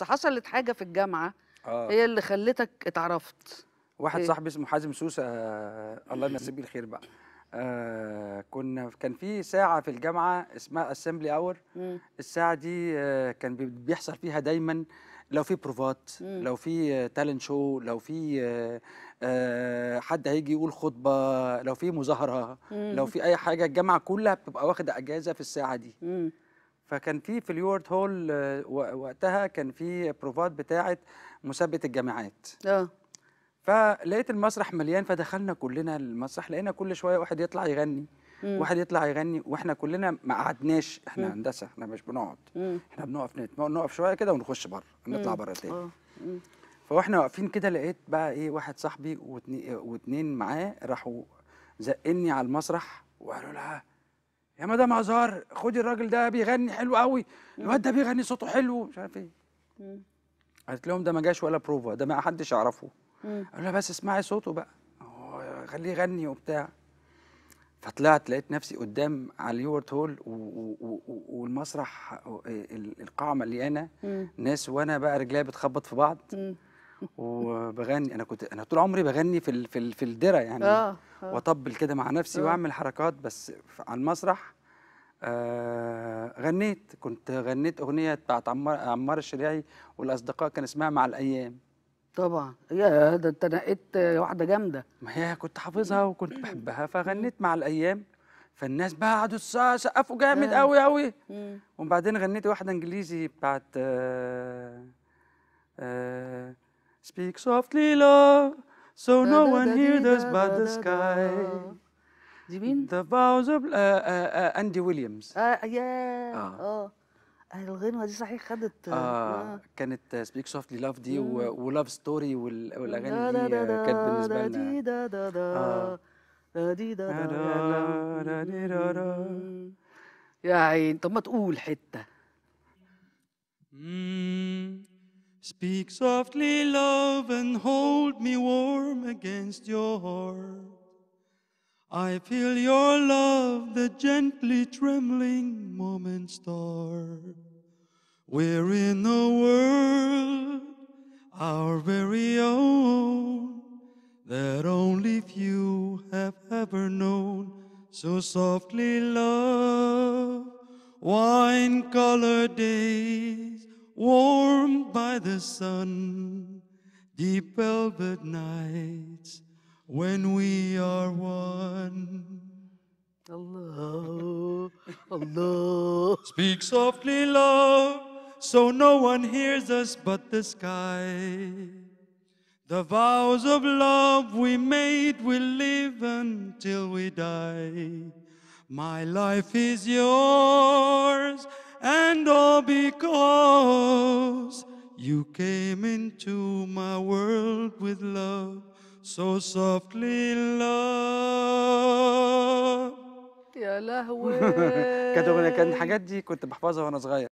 بس حصلت حاجه في الجامعه آه. هي اللي خلتك اتعرفت واحد إيه؟ صاحبي اسمه حازم سوسه آه، الله يمسيه بالخير بقى آه كنا كان في ساعه في الجامعه اسمها اسمبلي اور الساعه دي آه كان بيحصل فيها دايما لو في بروفات مم. لو في تالنت شو لو في آه،, آه حد هيجي يقول خطبه لو في مظاهره لو في اي حاجه الجامعه كلها بتبقى واخده اجازه في الساعه دي مم. فكان في في اليورد هول آه، وقتها كان في بروفات بتاعه مسابقه الجامعات اه فلقيت المسرح مليان فدخلنا كلنا المسرح لقينا كل شويه واحد يطلع يغني مم. واحد يطلع يغني واحنا كلنا ما قعدناش احنا مم. هندسه احنا مش بنقعد مم. احنا بنقف نت... نقف شويه كده ونخش بره نطلع بره تاني آه. فاحنا واقفين كده لقيت بقى ايه واحد صاحبي واتنين معاه راحوا زقني على المسرح وقالوا لها يا مدام هزار خدي الراجل ده بيغني حلو قوي الواد ده بيغني صوته حلو مش عارف ايه قالت لهم ده ما جاش ولا بروفا ده ما حدش يعرفه قالوا لها بس اسمعي صوته بقى خليه يغني وبتاع فطلعت لقيت نفسي قدام على اليورت هول والمسرح إيه، القاعه مليانه ناس وانا بقى رجليا بتخبط في بعض وبغني انا كنت انا طول عمري بغني في ال... في, ال... في الدرة يعني آه. آه. واطبل كده مع نفسي آه. واعمل حركات بس على المسرح آه غنيت كنت غنيت اغنيه بتاعت عمار عمار الشريعي والاصدقاء كان اسمها مع الايام طبعا يا ده انت نقيت واحده جامده ما هي كنت حافظها وكنت بحبها فغنيت مع الايام فالناس بقى قعدوا سقفوا جامد قوي آه. قوي وبعدين غنيت واحده انجليزي بتاعت آه آه Speak softly, love, so no one hears us but the sky. دي مين؟ The vows of uh, uh, uh, Andy Williams. اه اه الغنوه دي صحيح خدت اه, آه. كانت سبيك سوفتلي لاف دي ولاف ستوري والاغاني دي كانت بالنسبه لنا يا عين طب ما تقول حته Speak softly, love, and hold me warm against your heart. I feel your love, the gently trembling moment star. We're in a world, our very own, that only few have ever known. So softly, love, wine-colored day warmed by the sun, deep velvet nights when we are one. Allah, Allah. Speak softly, love, so no one hears us but the sky. The vows of love we made will live until we die. My life is yours and all because you came into my world with love, so softly love. يا لهوي كانت الحاجات دي كنت بحفظها وانا صغير